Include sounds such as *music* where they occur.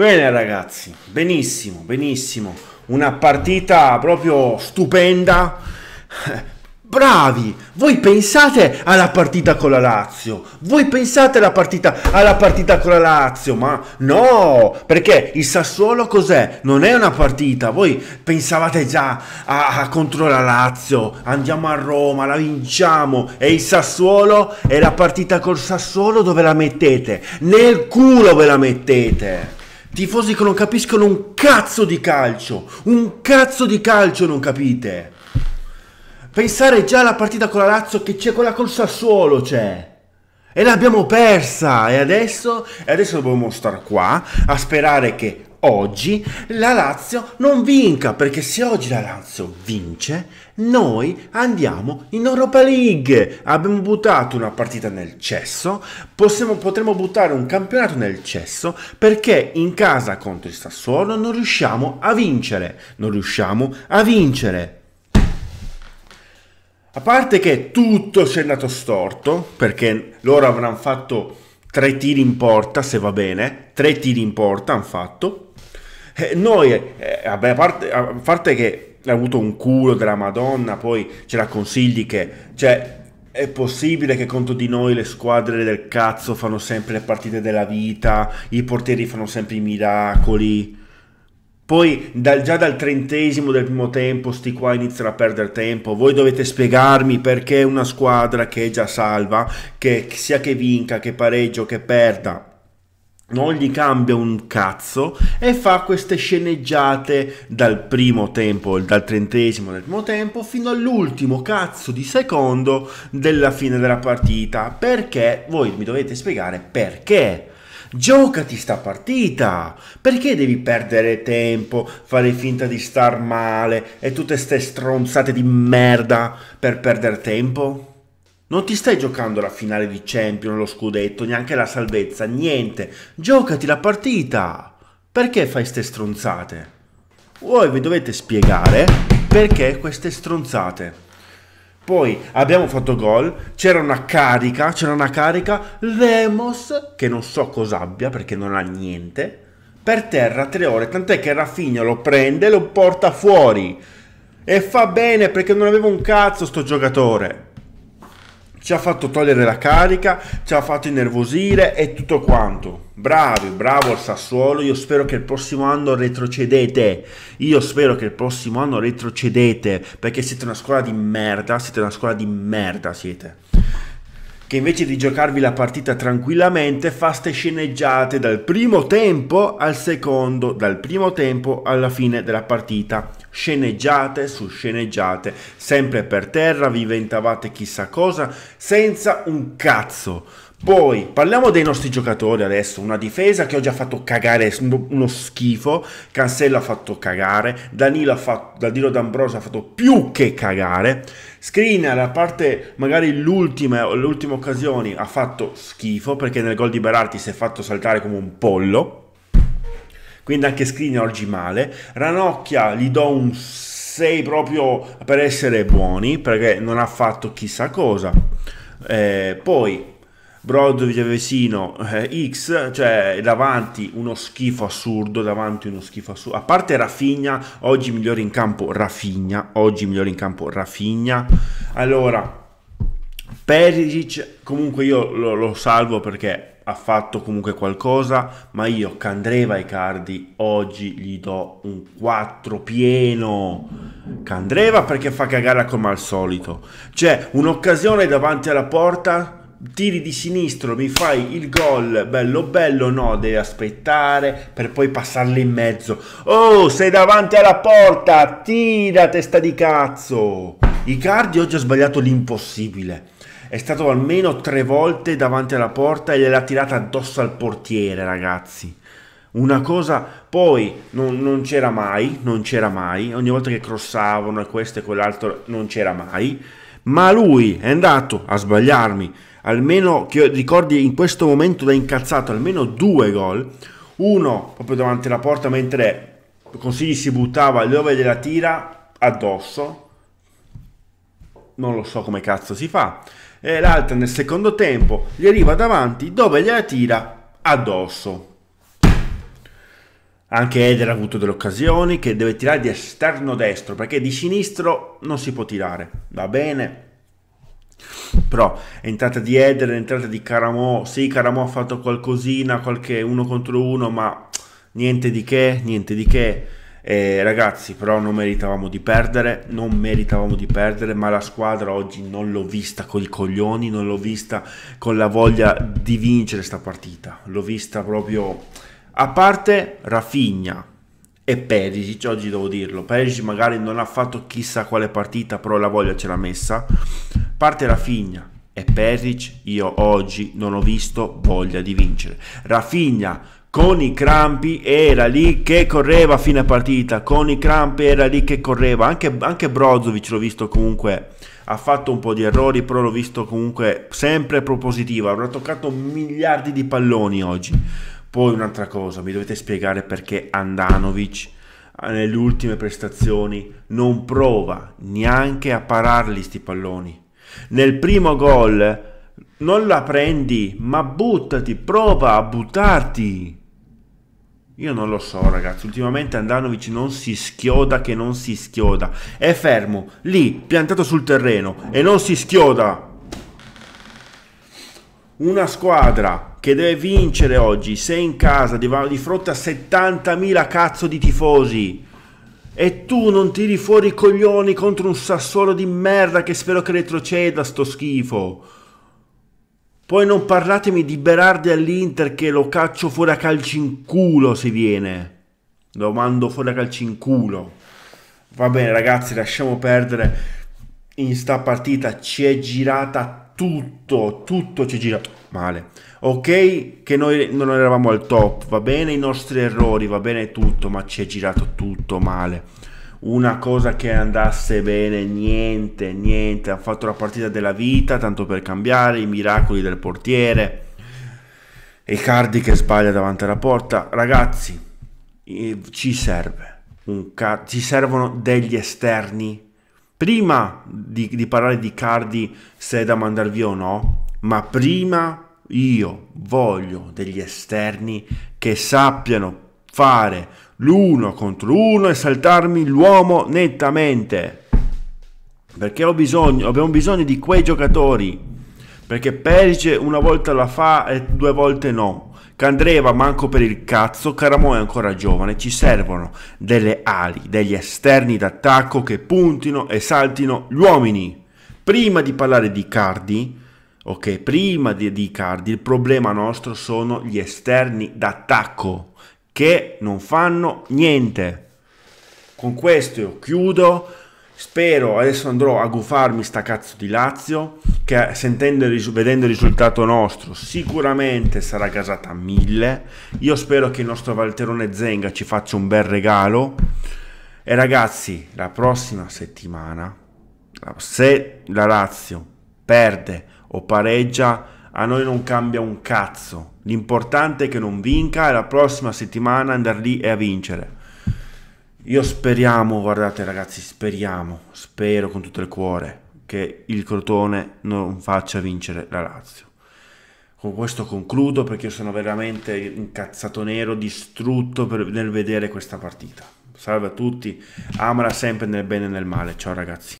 Bene ragazzi, benissimo, benissimo. Una partita proprio stupenda. *laughs* Bravi! Voi pensate alla partita con la Lazio, voi pensate alla partita, alla partita con la Lazio, ma no! Perché il Sassuolo cos'è? Non è una partita, voi pensavate già a, a, contro la Lazio, andiamo a Roma, la vinciamo, e il Sassuolo, e la partita col Sassuolo dove la mettete? Nel culo ve la mettete! Tifosi che non capiscono un cazzo di calcio. Un cazzo di calcio non capite. Pensare già alla partita con la Lazio che c'è quella col Sassuolo, c'è. E l'abbiamo persa. E adesso, e adesso dobbiamo star qua a sperare che oggi la Lazio non vinca, perché se oggi la Lazio vince, noi andiamo in Europa League. Abbiamo buttato una partita nel cesso, possiamo, potremo buttare un campionato nel cesso, perché in casa contro il Sassuolo non riusciamo a vincere. Non riusciamo a vincere. A parte che tutto ci è andato storto, perché loro avranno fatto tre tiri in porta se va bene, tre tiri in porta hanno fatto. Eh, noi, eh, vabbè, a, parte, a parte che ha avuto un culo della Madonna, poi ce la consigli che... Cioè, è possibile che contro di noi le squadre del cazzo fanno sempre le partite della vita, i portieri fanno sempre i miracoli. Poi dal, già dal trentesimo del primo tempo sti qua iniziano a perdere tempo. Voi dovete spiegarmi perché una squadra che è già salva, che sia che vinca, che pareggio, che perda, non gli cambia un cazzo e fa queste sceneggiate dal primo tempo, dal trentesimo del primo tempo fino all'ultimo cazzo di secondo della fine della partita. Perché? Voi mi dovete spiegare perché. Giocati sta partita! Perché devi perdere tempo, fare finta di star male e tutte ste stronzate di merda per perdere tempo? Non ti stai giocando la finale di champion lo scudetto, neanche la salvezza, niente. Giocati la partita! Perché fai ste stronzate? Voi vi dovete spiegare perché queste stronzate. Poi abbiamo fatto gol, c'era una carica, c'era una carica, Lemos, che non so cos'abbia perché non ha niente, per terra tre ore, tant'è che Rafinha lo prende e lo porta fuori. E fa bene perché non aveva un cazzo sto giocatore ci ha fatto togliere la carica, ci ha fatto innervosire e tutto quanto. Bravi, bravo al Sassuolo, io spero che il prossimo anno retrocedete, io spero che il prossimo anno retrocedete, perché siete una scuola di merda, siete una scuola di merda, siete che invece di giocarvi la partita tranquillamente faste sceneggiate dal primo tempo al secondo, dal primo tempo alla fine della partita. Sceneggiate su sceneggiate, sempre per terra, vi inventavate chissà cosa, senza un cazzo poi parliamo dei nostri giocatori adesso, una difesa che oggi ha fatto cagare uno schifo, Cancella ha fatto cagare, Danilo, ha fatto, Danilo D'Ambrosio ha fatto più che cagare, Screener a parte magari l'ultima, l'ultima occasione ha fatto schifo perché nel gol di Berardi si è fatto saltare come un pollo, quindi anche Screener oggi male, Ranocchia gli do un 6 proprio per essere buoni perché non ha fatto chissà cosa, eh, poi Brodovic Vesino eh, X, cioè davanti uno schifo assurdo, davanti uno schifo assurdo. A parte Rafigna, oggi migliore in campo Rafigna, oggi migliore in campo Rafigna. Allora, Perisic comunque io lo, lo salvo perché ha fatto comunque qualcosa, ma io Candreva e Cardi oggi gli do un 4 pieno. Candreva perché fa cagare come al solito. C'è un'occasione davanti alla porta tiri di sinistro, mi fai il gol, bello bello, no, devi aspettare per poi passarli in mezzo. Oh, sei davanti alla porta, tira testa di cazzo. Icardi oggi ha sbagliato l'impossibile. È stato almeno tre volte davanti alla porta e gliel'ha tirata addosso al portiere, ragazzi. Una cosa, poi non, non c'era mai, non c'era mai, ogni volta che crossavano e questo e quell'altro non c'era mai, ma lui è andato a sbagliarmi almeno che ricordi in questo momento da incazzato almeno due gol, uno proprio davanti alla porta mentre Consigli si buttava dove della tira addosso, non lo so come cazzo si fa, e l'altra nel secondo tempo gli arriva davanti dove gliela tira addosso. Anche Eder ha avuto delle occasioni che deve tirare di esterno destro perché di sinistro non si può tirare. Va bene, però entrata di Eder, entrata di Caramo, sì Caramo ha fatto qualcosina, qualche uno contro uno, ma niente di che, niente di che. Eh, ragazzi, però non meritavamo di perdere, non meritavamo di perdere, ma la squadra oggi non l'ho vista con i coglioni, non l'ho vista con la voglia di vincere sta partita. L'ho vista proprio a parte Rafinha e Perisic, oggi devo dirlo. Perisic magari non ha fatto chissà quale partita, però la voglia ce l'ha messa. Parte Rafinha e Perric, io oggi non ho visto voglia di vincere. Rafinha con i crampi era lì che correva a fine partita, con i crampi era lì che correva, anche, anche Brozovic l'ho visto comunque, ha fatto un po' di errori, però l'ho visto comunque sempre propositivo, avrà toccato miliardi di palloni oggi. Poi un'altra cosa, mi dovete spiegare perché Andanovic eh, nelle ultime prestazioni non prova neanche a pararli sti palloni. Nel primo gol non la prendi, ma buttati, prova a buttarti. Io non lo so, ragazzi. Ultimamente Andanovic non si schioda che non si schioda. È fermo, lì, piantato sul terreno e non si schioda. Una squadra che deve vincere oggi, se in casa, di, fronte a 70.000 cazzo di tifosi, e tu non tiri fuori i coglioni contro un Sassuolo di merda che spero che retroceda sto schifo. Poi non parlatemi di Berardi all'Inter che lo caccio fuori a calci in culo se viene. Lo mando fuori a calci in culo. Va bene ragazzi, lasciamo perdere. In sta partita ci è girata tutto, tutto ci gira male. Ok che noi non eravamo al top, va bene i nostri errori, va bene tutto, ma ci è girato tutto male. Una cosa che andasse bene, niente, niente. Ha fatto la partita della vita, tanto per cambiare, i miracoli del portiere. E Cardi che sbaglia davanti alla porta. Ragazzi, eh, ci serve un ca- ci servono degli esterni prima di, di parlare di Cardi se è da mandar via o no, ma prima io voglio degli esterni che sappiano fare l'uno contro uno e saltarmi l'uomo nettamente. Perché ho bisogno, abbiamo bisogno di quei giocatori. Perché Perge una volta la fa e due volte no. Candreva manco per il cazzo, Caramo è ancora giovane, ci servono delle ali, degli esterni d'attacco che puntino e saltino gli uomini. Prima di parlare di Cardi, ok, prima di, di Cardi, il problema nostro sono gli esterni d'attacco che non fanno niente. Con questo io chiudo, spero, adesso andrò a gufarmi sta cazzo di Lazio che sentendo il, vedendo il risultato nostro sicuramente sarà gasata a mille. io spero che il nostro Valterone Zenga ci faccia un bel regalo e ragazzi la prossima settimana se la Lazio perde o pareggia a noi non cambia un cazzo l'importante è che non vinca e la prossima settimana andare lì e a vincere io speriamo guardate ragazzi speriamo spero con tutto il cuore che il Crotone non faccia vincere la Lazio. Con questo concludo perché sono veramente incazzato nero, distrutto per, nel vedere questa partita. Salve a tutti, amala sempre nel bene e nel male. Ciao ragazzi.